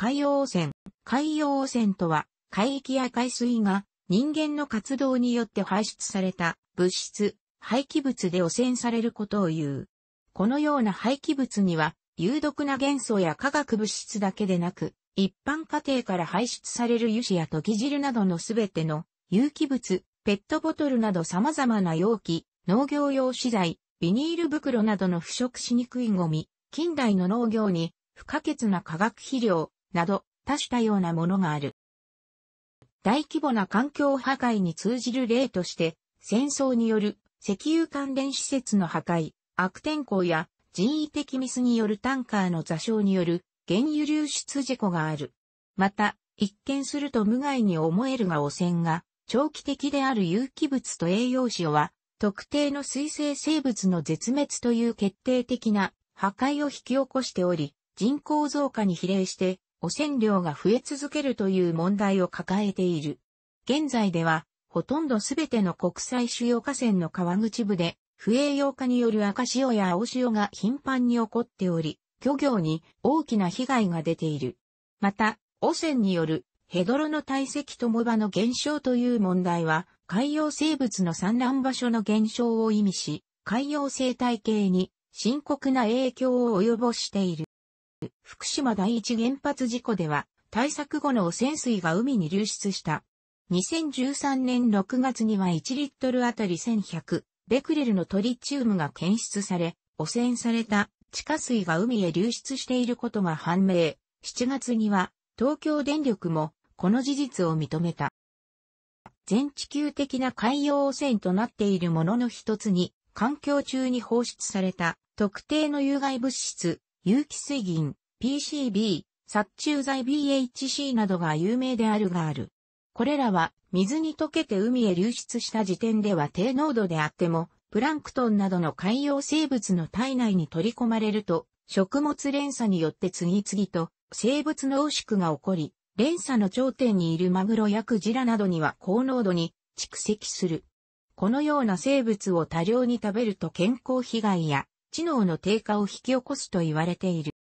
海洋汚染。海洋汚染とは、海域や海水が人間の活動によって排出された物質、廃棄物で汚染されることを言う。このような廃棄物には、有毒な元素や化学物質だけでなく、一般家庭から排出される油脂やとぎ汁などのすべての有機物、ペットボトルなど様々な容器、農業用資材、ビニール袋などの腐食しにくいゴミ、近代の農業に不可欠な化学肥料、など、多種多様なものがある。大規模な環境破壊に通じる例として、戦争による石油関連施設の破壊、悪天候や人為的ミスによるタンカーの座礁による原油流出事故がある。また、一見すると無害に思えるが汚染が、長期的である有機物と栄養素は、特定の水生生物の絶滅という決定的な破壊を引き起こしており、人口増加に比例して汚染量が増え続けるという問題を抱えている。現在では、ほとんどすべての国際主要河川の川口部で、不栄養化による赤潮や青潮が頻繁に起こっており、漁業に大きな被害が出ている。また、汚染によるヘドロの堆積と藻場の減少という問題は、海洋生物の産卵場所の減少を意味し、海洋生態系に深刻な影響を及ぼしている。福島第一原発事故では、対策後の汚染水が海に流出した。2013年6月には1リットルあたり1100ベクレルのトリチウムが検出され、汚染された地下水が海へ流出していることが判明。7月には東京電力もこの事実を認めた。全地球的な海洋汚染となっているものの一つに、環境中に放出された特定の有害物質、有機水銀、PCB、殺虫剤 BHC などが有名であるがある。これらは水に溶けて海へ流出した時点では低濃度であっても、プランクトンなどの海洋生物の体内に取り込まれると、食物連鎖によって次々と生物の濃縮が起こり、連鎖の頂点にいるマグロやクジラなどには高濃度に蓄積する。このような生物を多量に食べると健康被害や知能の低下を引き起こすと言われている。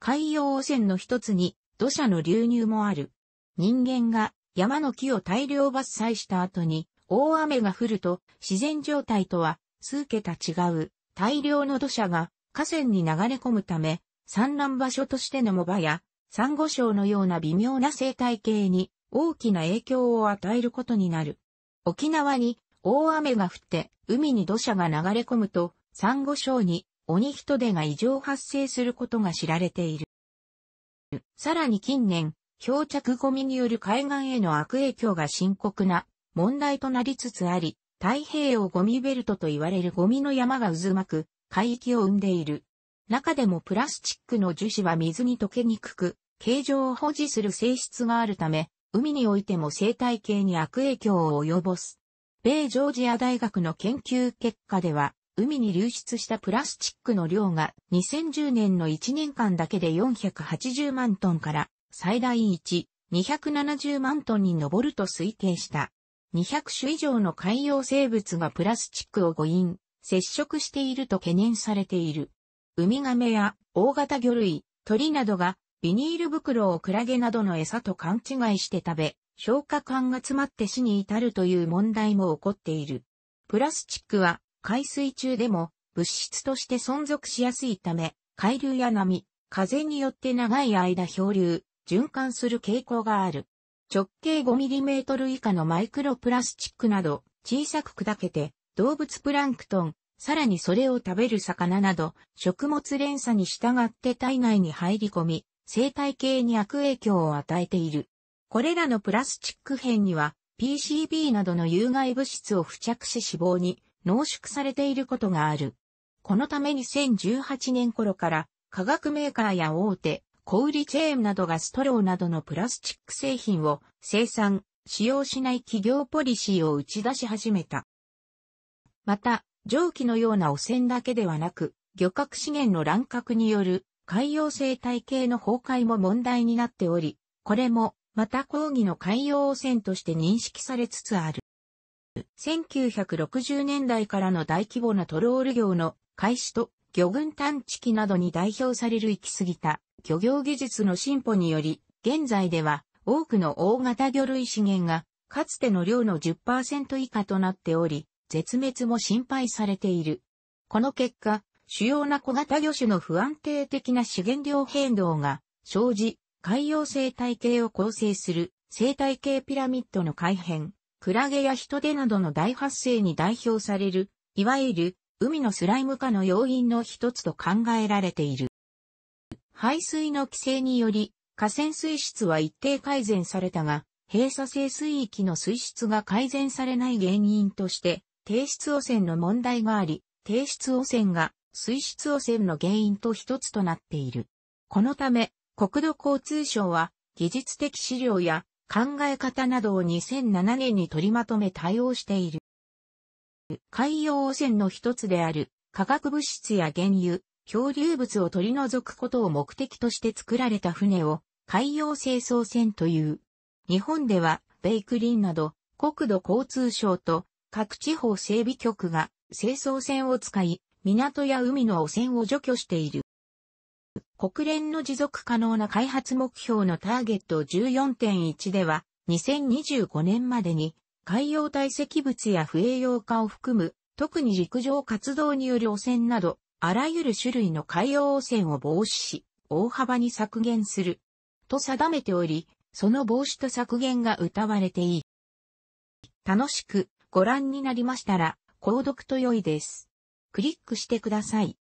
海洋汚染の一つに土砂の流入もある。人間が山の木を大量伐採した後に大雨が降ると自然状態とは数桁違う大量の土砂が河川に流れ込むため産卵場所としての藻場や珊瑚礁のような微妙な生態系に大きな影響を与えることになる。沖縄に大雨が降って海に土砂が流れ込むとサンゴ礁に鬼人手が異常発生することが知られている。さらに近年、漂着ゴミによる海岸への悪影響が深刻な問題となりつつあり、太平洋ゴミベルトと言われるゴミの山が渦巻く海域を生んでいる。中でもプラスチックの樹脂は水に溶けにくく、形状を保持する性質があるため、海においても生態系に悪影響を及ぼす。米ジョージア大学の研究結果では、海に流出したプラスチックの量が2010年の1年間だけで480万トンから最大1、270万トンに上ると推定した。200種以上の海洋生物がプラスチックを誤飲、接触していると懸念されている。ウミガメや大型魚類、鳥などがビニール袋をクラゲなどの餌と勘違いして食べ、消化管が詰まって死に至るという問題も起こっている。プラスチックは海水中でも物質として存続しやすいため、海流や波、風によって長い間漂流、循環する傾向がある。直径 5mm 以下のマイクロプラスチックなど小さく砕けて動物プランクトン、さらにそれを食べる魚など食物連鎖に従って体内に入り込み生態系に悪影響を与えている。これらのプラスチック片には PCB などの有害物質を付着し死亡に濃縮されていることがある。このため2018年頃から化学メーカーや大手、小売チェーンなどがストローなどのプラスチック製品を生産、使用しない企業ポリシーを打ち出し始めた。また、蒸気のような汚染だけではなく、漁獲資源の乱獲による海洋生態系の崩壊も問題になっており、これもまた抗議の海洋汚染として認識されつつある。1960年代からの大規模なトロール業の開始と魚群探知機などに代表される行き過ぎた漁業技術の進歩により、現在では多くの大型魚類資源がかつての量の10%以下となっており、絶滅も心配されている。この結果、主要な小型魚種の不安定的な資源量変動が生じ、海洋生態系を構成する生態系ピラミッドの改変、クラゲや人手などの大発生に代表される、いわゆる海のスライム化の要因の一つと考えられている。排水の規制により、河川水質は一定改善されたが、閉鎖性水域の水質が改善されない原因として、低質汚染の問題があり、低質汚染が水質汚染の原因と一つとなっている。このため、国土交通省は、技術的資料や考え方などを2007年に取りまとめ対応している。海洋汚染の一つである化学物質や原油、漂流物を取り除くことを目的として作られた船を海洋清掃船という。日本ではベイクリンなど国土交通省と各地方整備局が清掃船を使い、港や海の汚染を除去している。国連の持続可能な開発目標のターゲット14.1では、2025年までに海洋堆積物や不栄養化を含む、特に陸上活動による汚染など、あらゆる種類の海洋汚染を防止し、大幅に削減する。と定めており、その防止と削減が謳われていい。楽しくご覧になりましたら、購読と良いです。クリックしてください。